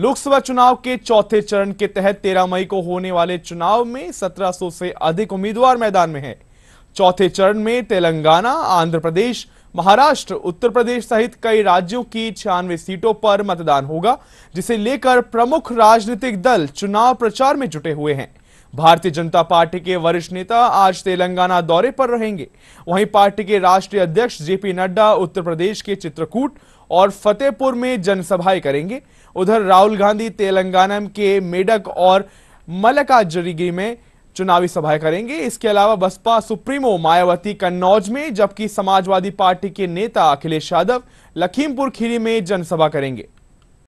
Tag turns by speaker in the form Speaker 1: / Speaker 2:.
Speaker 1: लोकसभा चुनाव के चौथे चरण के तहत 13 मई को होने वाले चुनाव में 1700 से अधिक उम्मीदवार मैदान में हैं। चौथे चरण में तेलंगाना आंध्र प्रदेश महाराष्ट्र उत्तर प्रदेश सहित कई राज्यों की छियानवे सीटों पर मतदान होगा जिसे लेकर प्रमुख राजनीतिक दल चुनाव प्रचार में जुटे हुए हैं भारतीय जनता पार्टी के वरिष्ठ नेता आज तेलंगाना दौरे पर रहेंगे वहीं पार्टी के राष्ट्रीय अध्यक्ष जेपी नड्डा उत्तर प्रदेश के चित्रकूट और फतेहपुर में जनसभाएं करेंगे उधर राहुल गांधी तेलंगाना के मेडक और मलकाजरीगी में चुनावी सभाएं करेंगे इसके अलावा बसपा सुप्रीमो मायावती कन्नौज में जबकि समाजवादी पार्टी के नेता अखिलेश यादव लखीमपुर खीरी में जनसभा करेंगे